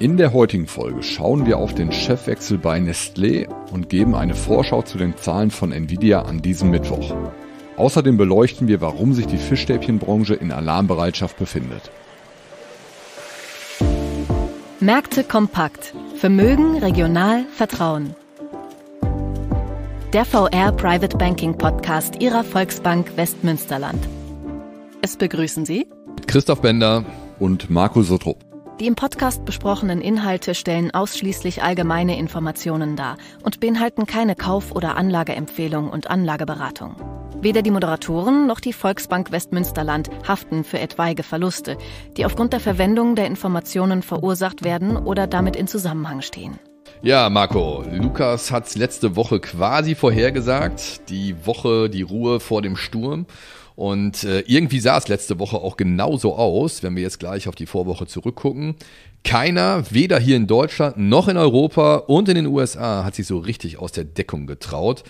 In der heutigen Folge schauen wir auf den Chefwechsel bei Nestlé und geben eine Vorschau zu den Zahlen von Nvidia an diesem Mittwoch. Außerdem beleuchten wir, warum sich die Fischstäbchenbranche in Alarmbereitschaft befindet. Märkte kompakt. Vermögen, regional, Vertrauen. Der VR Private Banking Podcast Ihrer Volksbank Westmünsterland. Es begrüßen Sie Christoph Bender und Marco Sotrup. Die im Podcast besprochenen Inhalte stellen ausschließlich allgemeine Informationen dar und beinhalten keine Kauf- oder Anlageempfehlung und Anlageberatung. Weder die Moderatoren noch die Volksbank Westmünsterland haften für etwaige Verluste, die aufgrund der Verwendung der Informationen verursacht werden oder damit in Zusammenhang stehen. Ja, Marco, Lukas hat es letzte Woche quasi vorhergesagt. Die Woche, die Ruhe vor dem Sturm. Und äh, irgendwie sah es letzte Woche auch genauso aus, wenn wir jetzt gleich auf die Vorwoche zurückgucken. Keiner, weder hier in Deutschland noch in Europa und in den USA, hat sich so richtig aus der Deckung getraut.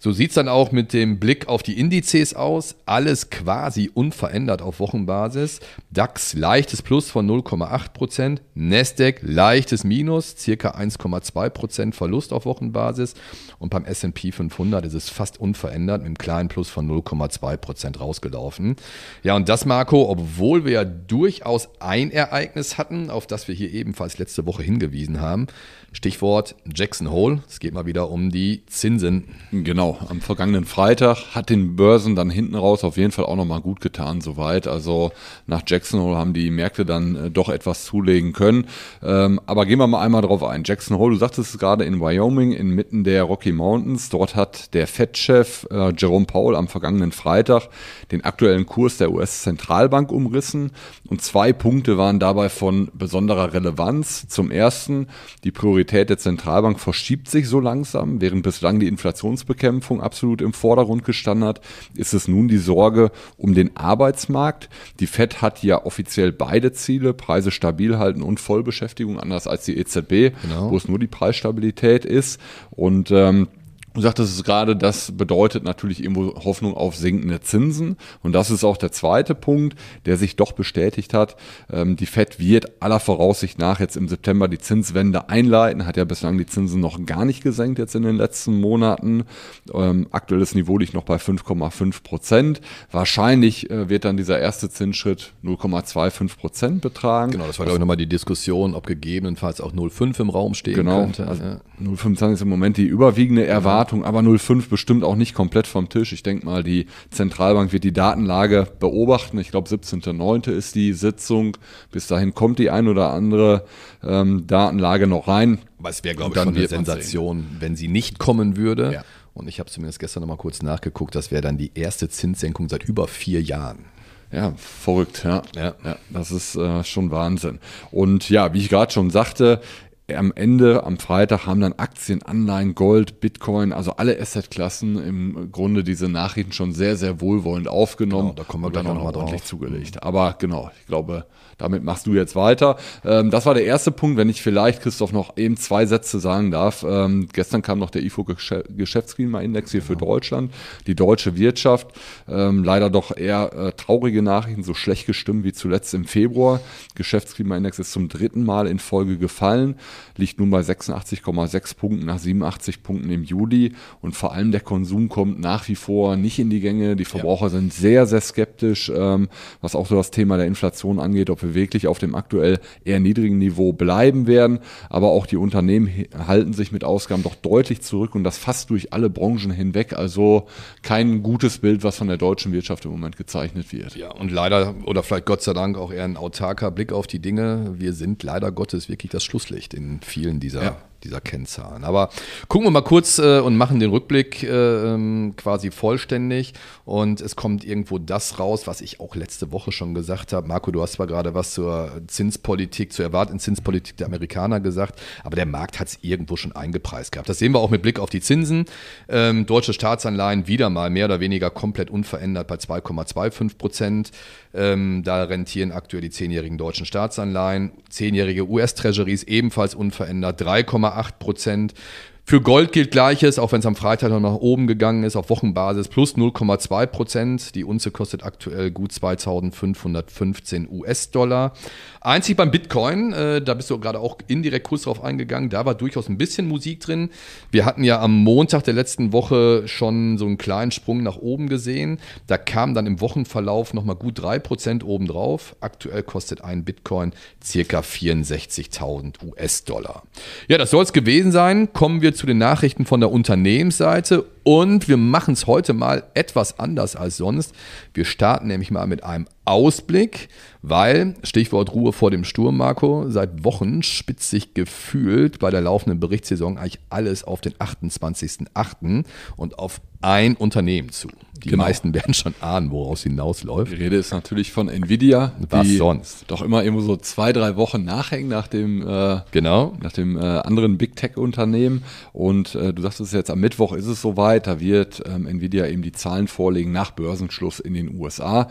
So sieht es dann auch mit dem Blick auf die Indizes aus. Alles quasi unverändert auf Wochenbasis. DAX leichtes Plus von 0,8%, Nasdaq leichtes Minus, circa 1,2% Verlust auf Wochenbasis. Und beim SP 500 ist es fast unverändert mit einem kleinen Plus von 0,2% rausgelaufen. Ja, und das, Marco, obwohl wir ja durchaus ein Ereignis hatten, auf das wir hier ebenfalls letzte Woche hingewiesen haben. Stichwort Jackson Hole. Es geht mal wieder um die Zinsen. Genau. Genau, am vergangenen Freitag hat den Börsen dann hinten raus auf jeden Fall auch nochmal gut getan soweit. Also nach Jackson Hole haben die Märkte dann äh, doch etwas zulegen können. Ähm, aber gehen wir mal einmal drauf ein. Jackson Hole, du sagtest es gerade in Wyoming, inmitten der Rocky Mountains. Dort hat der Fed-Chef äh, Jerome Powell am vergangenen Freitag den aktuellen Kurs der US-Zentralbank umrissen. Und zwei Punkte waren dabei von besonderer Relevanz. Zum ersten, die Priorität der Zentralbank verschiebt sich so langsam, während bislang die Inflationsbekämpfung Bekämpfung absolut im Vordergrund gestanden hat, ist es nun die Sorge um den Arbeitsmarkt. Die FED hat ja offiziell beide Ziele, Preise stabil halten und Vollbeschäftigung, anders als die EZB, genau. wo es nur die Preisstabilität ist. Und ähm, Du sagtest es gerade, das bedeutet natürlich irgendwo Hoffnung auf sinkende Zinsen. Und das ist auch der zweite Punkt, der sich doch bestätigt hat. Ähm, die FED wird aller Voraussicht nach jetzt im September die Zinswende einleiten, hat ja bislang die Zinsen noch gar nicht gesenkt jetzt in den letzten Monaten. Ähm, aktuelles Niveau liegt noch bei 5,5 Prozent. Wahrscheinlich äh, wird dann dieser erste Zinsschritt 0,25 Prozent betragen. Genau, das war, glaube ich, nochmal die Diskussion, ob gegebenenfalls auch 0,5 im Raum stehen genau, könnte. Genau, also 0,25 ist im Moment die überwiegende genau. Erwartung. Erwartung, aber 05 bestimmt auch nicht komplett vom Tisch. Ich denke mal, die Zentralbank wird die Datenlage beobachten. Ich glaube, 17.09. ist die Sitzung. Bis dahin kommt die ein oder andere ähm, Datenlage noch rein. Aber es wäre, glaube ich, schon eine Sensation, wenn sie nicht kommen würde. Ja. Und ich habe zumindest gestern noch mal kurz nachgeguckt, das wäre dann die erste Zinssenkung seit über vier Jahren. Ja, verrückt, ja. ja. ja das ist äh, schon Wahnsinn. Und ja, wie ich gerade schon sagte, am Ende, am Freitag, haben dann Aktien, Anleihen, Gold, Bitcoin, also alle Assetklassen im Grunde diese Nachrichten schon sehr, sehr wohlwollend aufgenommen. Genau, da kommen wir und dann auch noch ordentlich mhm. zugelegt. Aber genau, ich glaube, damit machst du jetzt weiter. Ähm, das war der erste Punkt, wenn ich vielleicht, Christoph, noch eben zwei Sätze sagen darf. Ähm, gestern kam noch der IFO Geschäftsklimaindex hier genau. für Deutschland, die deutsche Wirtschaft. Ähm, leider doch eher äh, traurige Nachrichten, so schlecht gestimmt wie zuletzt im Februar. Geschäftsklimaindex ist zum dritten Mal in Folge gefallen liegt nun bei 86,6 Punkten nach 87 Punkten im Juli. Und vor allem der Konsum kommt nach wie vor nicht in die Gänge. Die Verbraucher ja. sind sehr, sehr skeptisch, ähm, was auch so das Thema der Inflation angeht, ob wir wirklich auf dem aktuell eher niedrigen Niveau bleiben werden. Aber auch die Unternehmen halten sich mit Ausgaben doch deutlich zurück und das fast durch alle Branchen hinweg. Also kein gutes Bild, was von der deutschen Wirtschaft im Moment gezeichnet wird. Ja, und leider oder vielleicht Gott sei Dank auch eher ein autarker Blick auf die Dinge. Wir sind leider Gottes wirklich das Schlusslicht in vielen dieser ja dieser Kennzahlen. Aber gucken wir mal kurz äh, und machen den Rückblick äh, ähm, quasi vollständig. Und es kommt irgendwo das raus, was ich auch letzte Woche schon gesagt habe. Marco, du hast zwar gerade was zur Zinspolitik, zur erwarteten Zinspolitik der Amerikaner gesagt, aber der Markt hat es irgendwo schon eingepreist gehabt. Das sehen wir auch mit Blick auf die Zinsen. Ähm, deutsche Staatsanleihen wieder mal mehr oder weniger komplett unverändert bei 2,25 Prozent. Ähm, da rentieren aktuell die zehnjährigen deutschen Staatsanleihen. Zehnjährige US-Treasuries ebenfalls unverändert 3,8 8 Prozent für Gold gilt Gleiches, auch wenn es am Freitag noch nach oben gegangen ist, auf Wochenbasis plus 0,2 Prozent. Die Unze kostet aktuell gut 2515 US-Dollar. Einzig beim Bitcoin, äh, da bist du gerade auch indirekt kurz drauf eingegangen, da war durchaus ein bisschen Musik drin. Wir hatten ja am Montag der letzten Woche schon so einen kleinen Sprung nach oben gesehen. Da kam dann im Wochenverlauf nochmal gut 3 Prozent obendrauf. Aktuell kostet ein Bitcoin circa 64.000 US-Dollar. Ja, das soll es gewesen sein. Kommen wir zu den Nachrichten von der Unternehmensseite und wir machen es heute mal etwas anders als sonst. Wir starten nämlich mal mit einem Ausblick, weil, Stichwort Ruhe vor dem Sturm, Marco, seit Wochen spitzt sich gefühlt bei der laufenden Berichtssaison eigentlich alles auf den 28.08. und auf ein Unternehmen zu. Die genau. meisten werden schon ahnen, woraus hinausläuft. Die Rede ist natürlich von Nvidia. Was sonst? Doch immer immer so zwei, drei Wochen nachhängen nach dem, äh, genau. nach dem äh, anderen Big Tech-Unternehmen. Und äh, du sagst es jetzt, am Mittwoch ist es soweit. Da wird ähm, Nvidia eben die Zahlen vorlegen nach Börsenschluss in den USA.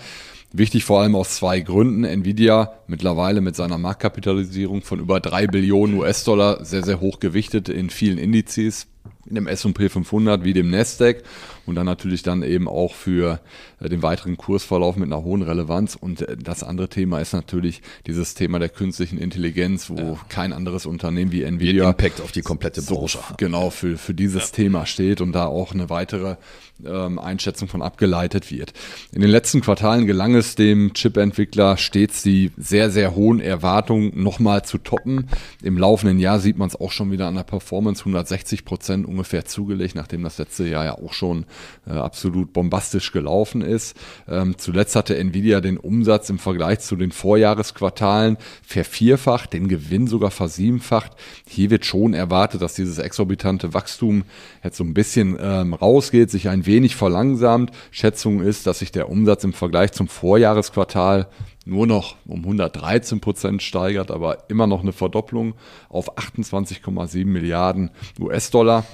Wichtig vor allem aus zwei Gründen. Nvidia mittlerweile mit seiner Marktkapitalisierung von über 3 Billionen US-Dollar sehr, sehr hoch gewichtet in vielen Indizes, in dem S&P 500 wie dem Nasdaq und dann natürlich dann eben auch für äh, den weiteren Kursverlauf mit einer hohen Relevanz. Und äh, das andere Thema ist natürlich dieses Thema der künstlichen Intelligenz, wo ja. kein anderes Unternehmen wie Nvidia Den Impact auf die komplette Branche so genau für für dieses ja. Thema steht und da auch eine weitere ähm, Einschätzung von abgeleitet wird. In den letzten Quartalen gelang es dem Chip-Entwickler stets die sehr, sehr hohen Erwartungen nochmal zu toppen. Im laufenden Jahr sieht man es auch schon wieder an der Performance 160 Prozent ungefähr zugelegt, nachdem das letzte Jahr ja auch schon äh, absolut bombastisch gelaufen ist. Ähm, zuletzt hatte Nvidia den Umsatz im Vergleich zu den Vorjahresquartalen vervierfacht, den Gewinn sogar versiebenfacht. Hier wird schon erwartet, dass dieses exorbitante Wachstum jetzt so ein bisschen ähm, rausgeht, sich ein wenig verlangsamt. Schätzung ist, dass sich der Umsatz im Vergleich zum Vorjahresquartal nur noch um 113 Prozent steigert, aber immer noch eine Verdopplung auf 28,7 Milliarden US-Dollar.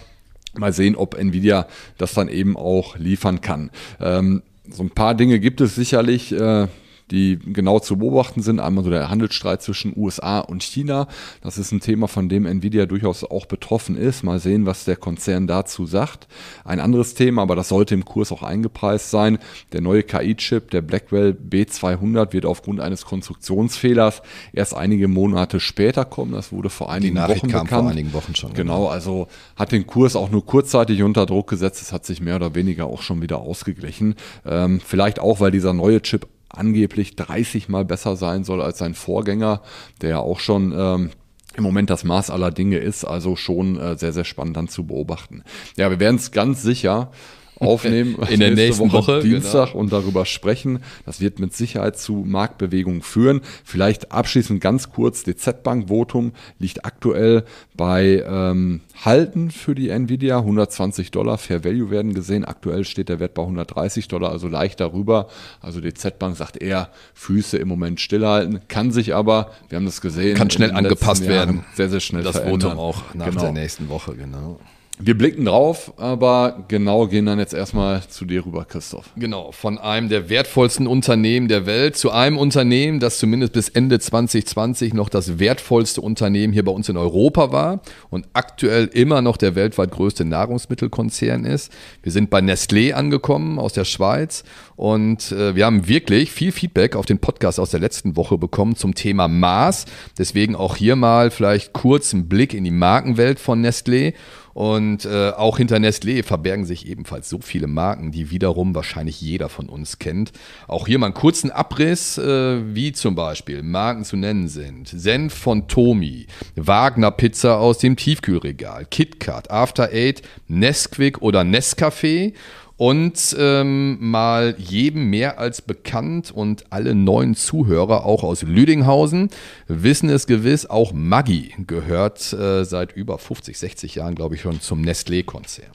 Mal sehen, ob Nvidia das dann eben auch liefern kann. Ähm, so ein paar Dinge gibt es sicherlich. Äh, die genau zu beobachten sind. Einmal so der Handelsstreit zwischen USA und China. Das ist ein Thema, von dem Nvidia durchaus auch betroffen ist. Mal sehen, was der Konzern dazu sagt. Ein anderes Thema, aber das sollte im Kurs auch eingepreist sein. Der neue KI-Chip, der Blackwell B200, wird aufgrund eines Konstruktionsfehlers erst einige Monate später kommen. Das wurde vor einigen Wochen bekannt. Vor einigen Wochen schon. Genau, genau, also hat den Kurs auch nur kurzzeitig unter Druck gesetzt. Es hat sich mehr oder weniger auch schon wieder ausgeglichen. Ähm, vielleicht auch, weil dieser neue Chip angeblich 30 Mal besser sein soll als sein Vorgänger, der ja auch schon ähm, im Moment das Maß aller Dinge ist, also schon äh, sehr, sehr spannend dann zu beobachten. Ja, wir werden es ganz sicher aufnehmen. In der nächsten Woche, Woche Dienstag genau. und darüber sprechen. Das wird mit Sicherheit zu Marktbewegungen führen. Vielleicht abschließend ganz kurz, DZ Bank Votum liegt aktuell bei ähm, Halten für die Nvidia, 120 Dollar Fair Value werden gesehen. Aktuell steht der Wert bei 130 Dollar, also leicht darüber. Also DZ Bank sagt eher, Füße im Moment stillhalten, kann sich aber, wir haben das gesehen, kann schnell angepasst werden. Sehr, sehr schnell das verändern. Votum auch nach genau. der nächsten Woche, genau. Wir blicken drauf, aber genau gehen dann jetzt erstmal zu dir rüber, Christoph. Genau, von einem der wertvollsten Unternehmen der Welt zu einem Unternehmen, das zumindest bis Ende 2020 noch das wertvollste Unternehmen hier bei uns in Europa war und aktuell immer noch der weltweit größte Nahrungsmittelkonzern ist. Wir sind bei Nestlé angekommen aus der Schweiz und äh, wir haben wirklich viel Feedback auf den Podcast aus der letzten Woche bekommen zum Thema Maß. Deswegen auch hier mal vielleicht kurz einen Blick in die Markenwelt von Nestlé. Und äh, auch hinter Nestlé verbergen sich ebenfalls so viele Marken, die wiederum wahrscheinlich jeder von uns kennt. Auch hier mal einen kurzen Abriss, äh, wie zum Beispiel Marken zu nennen sind. Senf von Tomi, Wagner Pizza aus dem Tiefkühlregal, KitKat, After Eight, Nesquik oder Nescafé und ähm, mal jedem mehr als bekannt und alle neuen Zuhörer, auch aus Lüdinghausen, wissen es gewiss, auch Maggi gehört äh, seit über 50, 60 Jahren, glaube ich, schon zum Nestlé-Konzern.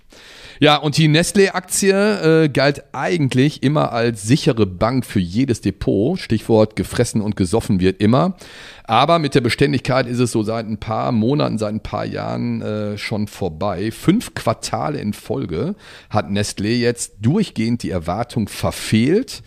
Ja, und die Nestlé-Aktie äh, galt eigentlich immer als sichere Bank für jedes Depot. Stichwort gefressen und gesoffen wird immer. Aber mit der Beständigkeit ist es so seit ein paar Monaten, seit ein paar Jahren äh, schon vorbei. Fünf Quartale in Folge hat Nestlé jetzt durchgehend die Erwartung verfehlt.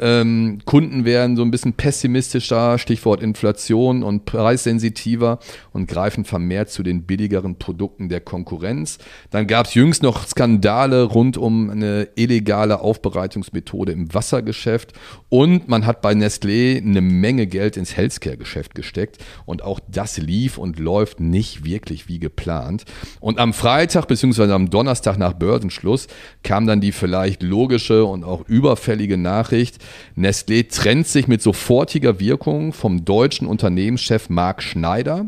Ähm, Kunden werden so ein bisschen pessimistischer, Stichwort Inflation und preissensitiver und greifen vermehrt zu den billigeren Produkten der Konkurrenz. Dann gab es jüngst noch Skandale rund um eine illegale Aufbereitungsmethode im Wassergeschäft und man hat bei Nestlé eine Menge Geld ins Healthcare-Geschäft gesteckt und auch das lief und läuft nicht wirklich wie geplant. Und am Freitag bzw. am Donnerstag nach Börsenschluss kam dann die vielleicht logische und auch überfällige Nachricht, Nestlé trennt sich mit sofortiger Wirkung vom deutschen Unternehmenschef Marc Schneider.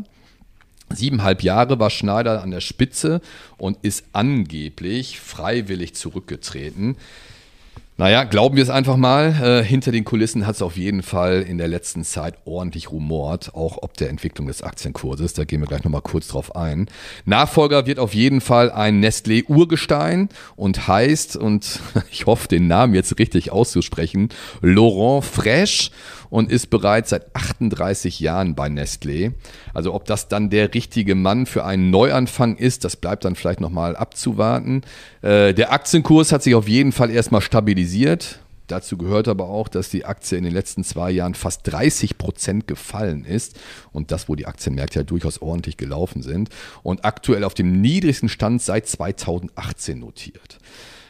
Siebeneinhalb Jahre war Schneider an der Spitze und ist angeblich freiwillig zurückgetreten. Naja, glauben wir es einfach mal. Äh, hinter den Kulissen hat es auf jeden Fall in der letzten Zeit ordentlich rumort, auch ob der Entwicklung des Aktienkurses. Da gehen wir gleich nochmal kurz drauf ein. Nachfolger wird auf jeden Fall ein Nestlé-Urgestein und heißt, und ich hoffe, den Namen jetzt richtig auszusprechen, Laurent Fresh und ist bereits seit 38 Jahren bei Nestlé. Also ob das dann der richtige Mann für einen Neuanfang ist, das bleibt dann vielleicht nochmal abzuwarten. Äh, der Aktienkurs hat sich auf jeden Fall erstmal stabilisiert. Dazu gehört aber auch, dass die Aktie in den letzten zwei Jahren fast 30 Prozent gefallen ist und das, wo die Aktienmärkte ja durchaus ordentlich gelaufen sind und aktuell auf dem niedrigsten Stand seit 2018 notiert.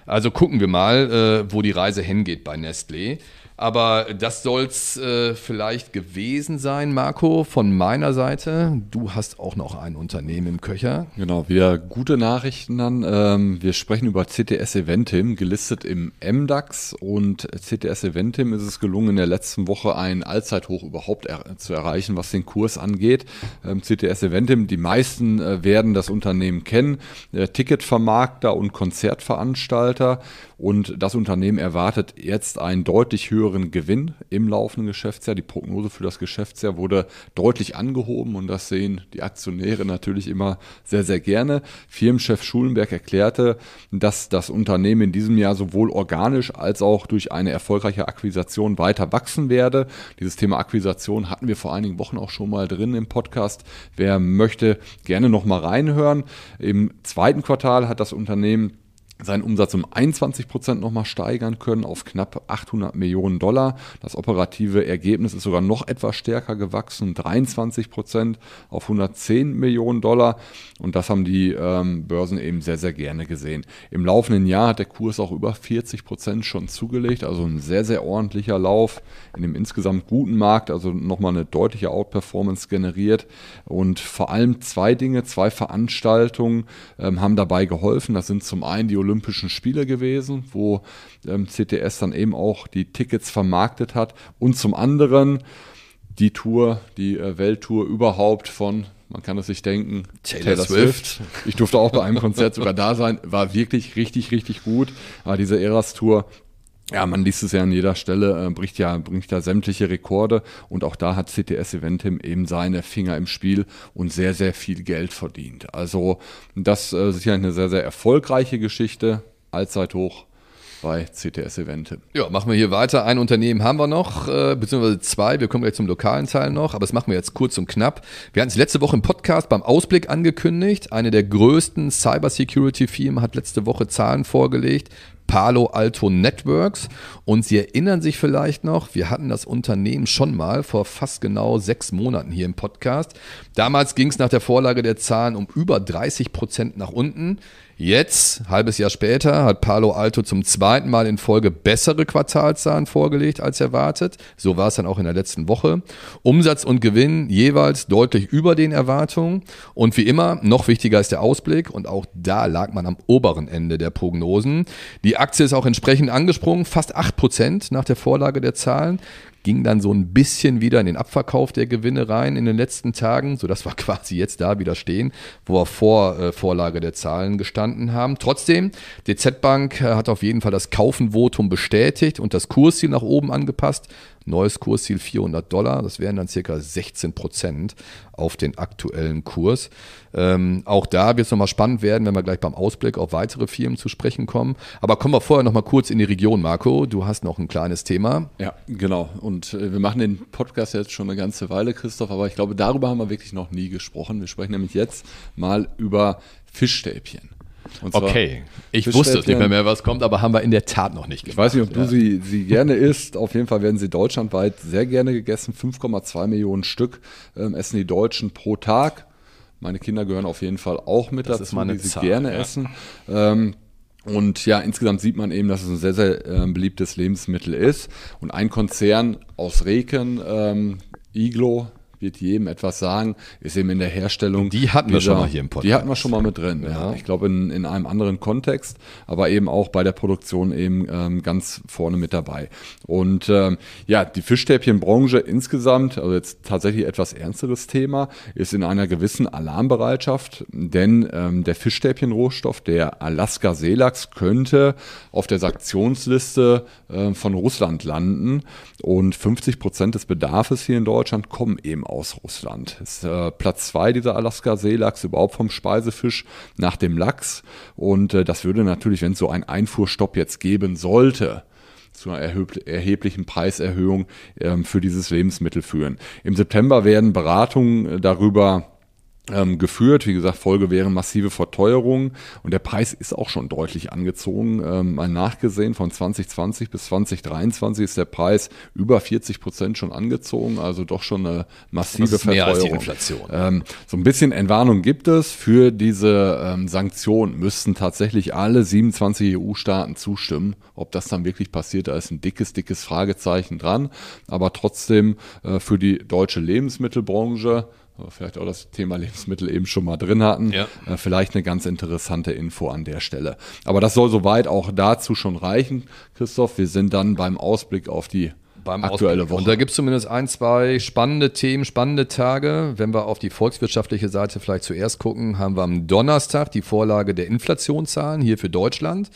Also gucken wir mal, äh, wo die Reise hingeht bei Nestlé. Aber das soll's äh, vielleicht gewesen sein, Marco, von meiner Seite. Du hast auch noch ein Unternehmen im Köcher. Genau, wieder gute Nachrichten dann. Ähm, wir sprechen über CTS Eventim, gelistet im MDAX. Und CTS Eventim ist es gelungen, in der letzten Woche ein Allzeithoch überhaupt er zu erreichen, was den Kurs angeht. Ähm, CTS Eventim, die meisten äh, werden das Unternehmen kennen. Äh, Ticketvermarkter und Konzertveranstalter. Und das Unternehmen erwartet jetzt einen deutlich höheren höheren Gewinn im laufenden Geschäftsjahr. Die Prognose für das Geschäftsjahr wurde deutlich angehoben und das sehen die Aktionäre natürlich immer sehr, sehr gerne. Firmenchef Schulenberg erklärte, dass das Unternehmen in diesem Jahr sowohl organisch als auch durch eine erfolgreiche Akquisition weiter wachsen werde. Dieses Thema Akquisition hatten wir vor einigen Wochen auch schon mal drin im Podcast. Wer möchte, gerne nochmal reinhören. Im zweiten Quartal hat das Unternehmen seinen Umsatz um 21 Prozent nochmal steigern können auf knapp 800 Millionen Dollar. Das operative Ergebnis ist sogar noch etwas stärker gewachsen, 23 Prozent auf 110 Millionen Dollar. Und das haben die ähm, Börsen eben sehr, sehr gerne gesehen. Im laufenden Jahr hat der Kurs auch über 40 Prozent schon zugelegt, also ein sehr, sehr ordentlicher Lauf in dem insgesamt guten Markt, also nochmal eine deutliche Outperformance generiert. Und vor allem zwei Dinge, zwei Veranstaltungen ähm, haben dabei geholfen. Das sind zum einen die Olympischen Olympischen Spiele gewesen, wo ähm, CTS dann eben auch die Tickets vermarktet hat und zum anderen die Tour, die äh, Welttour überhaupt von man kann es sich denken, Taylor, Taylor Swift. Swift. Ich durfte auch bei einem Konzert sogar da sein, war wirklich richtig, richtig gut. Aber diese Eras-Tour ja, man liest es ja an jeder Stelle, äh, bricht ja, bringt ja sämtliche Rekorde und auch da hat CTS Eventim eben seine Finger im Spiel und sehr, sehr viel Geld verdient. Also das äh, ist ja eine sehr, sehr erfolgreiche Geschichte, allzeit hoch bei CTS Eventim. Ja, machen wir hier weiter. Ein Unternehmen haben wir noch, äh, beziehungsweise zwei. Wir kommen gleich zum lokalen Teil noch, aber das machen wir jetzt kurz und knapp. Wir hatten es letzte Woche im Podcast beim Ausblick angekündigt. Eine der größten Cybersecurity-Firmen hat letzte Woche Zahlen vorgelegt. Palo Alto Networks. Und Sie erinnern sich vielleicht noch, wir hatten das Unternehmen schon mal vor fast genau sechs Monaten hier im Podcast. Damals ging es nach der Vorlage der Zahlen um über 30 Prozent nach unten. Jetzt, halbes Jahr später, hat Palo Alto zum zweiten Mal in Folge bessere Quartalszahlen vorgelegt als erwartet. So war es dann auch in der letzten Woche. Umsatz und Gewinn jeweils deutlich über den Erwartungen. Und wie immer, noch wichtiger ist der Ausblick. Und auch da lag man am oberen Ende der Prognosen. Die Aktie ist auch entsprechend angesprungen, fast 8% nach der Vorlage der Zahlen ging dann so ein bisschen wieder in den Abverkauf der Gewinne rein in den letzten Tagen, sodass wir quasi jetzt da wieder stehen, wo wir vor äh, Vorlage der Zahlen gestanden haben. Trotzdem, DZ Bank äh, hat auf jeden Fall das Kaufenvotum bestätigt und das Kursziel nach oben angepasst. Neues Kursziel 400 Dollar, das wären dann circa 16 Prozent auf den aktuellen Kurs. Ähm, auch da wird es nochmal spannend werden, wenn wir gleich beim Ausblick auf weitere Firmen zu sprechen kommen. Aber kommen wir vorher nochmal kurz in die Region, Marco. Du hast noch ein kleines Thema. Ja, genau. Und äh, wir machen den Podcast jetzt schon eine ganze Weile, Christoph, aber ich glaube, darüber haben wir wirklich noch nie gesprochen. Wir sprechen nämlich jetzt mal über Fischstäbchen. Und okay, ich wusste es nicht mehr, mehr, was kommt, aber haben wir in der Tat noch nicht gemacht. Ich weiß nicht, ob du ja. sie, sie gerne isst. Auf jeden Fall werden sie deutschlandweit sehr gerne gegessen. 5,2 Millionen Stück ähm, essen die Deutschen pro Tag. Meine Kinder gehören auf jeden Fall auch mit das dazu, die sie Zahl, gerne ja. essen. Ähm, und ja, insgesamt sieht man eben, dass es ein sehr, sehr äh, beliebtes Lebensmittel ist. Und ein Konzern aus Reken, ähm, Iglo, wird jedem etwas sagen, ist eben in der Herstellung. Die hatten dieser, wir schon mal hier im Podcast. Die hatten wir schon mal mit drin, ja. ja. Genau. Ich glaube in, in einem anderen Kontext, aber eben auch bei der Produktion eben ähm, ganz vorne mit dabei. Und ähm, ja, die Fischstäbchenbranche insgesamt, also jetzt tatsächlich etwas ernsteres Thema, ist in einer gewissen Alarmbereitschaft, denn ähm, der Fischstäbchenrohstoff, der Alaska Seelachs, könnte auf der Sanktionsliste äh, von Russland landen und 50 Prozent des Bedarfes hier in Deutschland kommen eben aus Russland. Ist, äh, Platz zwei dieser Alaska-Seelachs überhaupt vom Speisefisch nach dem Lachs. Und äh, das würde natürlich, wenn es so einen Einfuhrstopp jetzt geben sollte, zu einer erheblichen Preiserhöhung äh, für dieses Lebensmittel führen. Im September werden Beratungen äh, darüber ähm, geführt. Wie gesagt, Folge wären massive Verteuerungen und der Preis ist auch schon deutlich angezogen. Ähm, mal nachgesehen, von 2020 bis 2023 ist der Preis über 40 Prozent schon angezogen, also doch schon eine massive das ist Verteuerung. als die Inflation. Ähm, so ein bisschen Entwarnung gibt es. Für diese ähm, Sanktionen müssten tatsächlich alle 27 EU-Staaten zustimmen. Ob das dann wirklich passiert, da ist ein dickes, dickes Fragezeichen dran. Aber trotzdem äh, für die deutsche Lebensmittelbranche äh, vielleicht auch das Thema Lebensmittel eben schon mal drin hatten. Ja. Äh, vielleicht eine ganz interessante Info an der Stelle. Aber das soll soweit auch dazu schon reichen, Christoph. Wir sind dann beim Ausblick auf die beim aktuelle Ausblick. Woche. Und da gibt es zumindest ein, zwei spannende Themen, spannende Tage. Wenn wir auf die volkswirtschaftliche Seite vielleicht zuerst gucken, haben wir am Donnerstag die Vorlage der Inflationszahlen hier für Deutschland.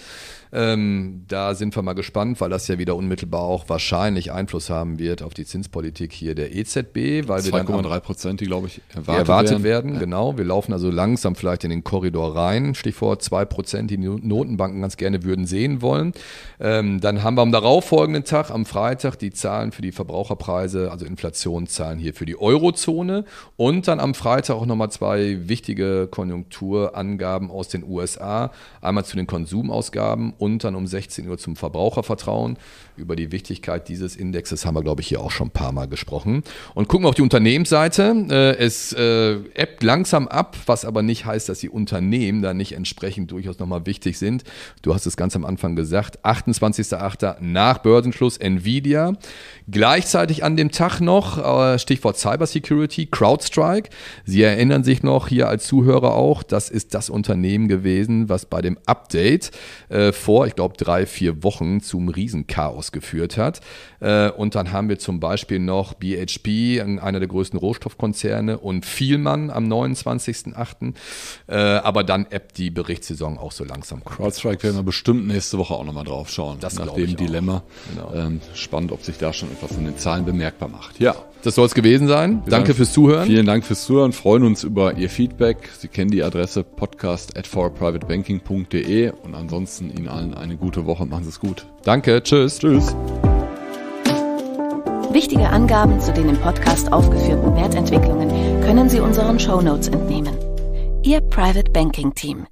Ähm, da sind wir mal gespannt, weil das ja wieder unmittelbar auch wahrscheinlich Einfluss haben wird auf die Zinspolitik hier der EZB. 2,3 Prozent, die glaube ich erwartet, erwartet werden. werden. Genau, wir laufen also langsam vielleicht in den Korridor rein. Stichwort 2 Prozent, die Notenbanken ganz gerne würden sehen wollen. Ähm, dann haben wir am darauffolgenden Tag, am Freitag, die Zahlen für die Verbraucherpreise, also Inflationszahlen hier für die Eurozone und dann am Freitag auch nochmal zwei wichtige Konjunkturangaben aus den USA. Einmal zu den Konsumausgaben und und dann um 16 Uhr zum Verbrauchervertrauen. Über die Wichtigkeit dieses Indexes haben wir, glaube ich, hier auch schon ein paar Mal gesprochen. Und gucken wir auf die Unternehmensseite. Äh, es äh, ebbt langsam ab, was aber nicht heißt, dass die Unternehmen da nicht entsprechend durchaus nochmal wichtig sind. Du hast es ganz am Anfang gesagt, 28.08. nach Börsenschluss Nvidia. Gleichzeitig an dem Tag noch, äh, Stichwort Cybersecurity, CrowdStrike. Sie erinnern sich noch hier als Zuhörer auch, das ist das Unternehmen gewesen, was bei dem Update vor vor, ich glaube, drei, vier Wochen zum Riesenchaos geführt hat. Äh, und dann haben wir zum Beispiel noch BHP, einer der größten Rohstoffkonzerne, und Vielmann am 29.08. Äh, aber dann ebbt die Berichtssaison auch so langsam. CrowdStrike werden wir bestimmt nächste Woche auch nochmal drauf schauen. Das nach dem Dilemma. Genau. Ähm, spannend, ob sich da schon etwas von den Zahlen bemerkbar macht. Ja. Das soll es gewesen sein. Vielen Danke Dank, fürs Zuhören. Vielen Dank fürs Zuhören. Freuen uns über Ihr Feedback. Sie kennen die Adresse podcast at forprivatebanking.de und ansonsten Ihnen allen eine gute Woche. Machen Sie es gut. Danke. Tschüss. Tschüss. Wichtige Angaben zu den im Podcast aufgeführten Wertentwicklungen können Sie unseren Show Notes entnehmen. Ihr Private Banking Team.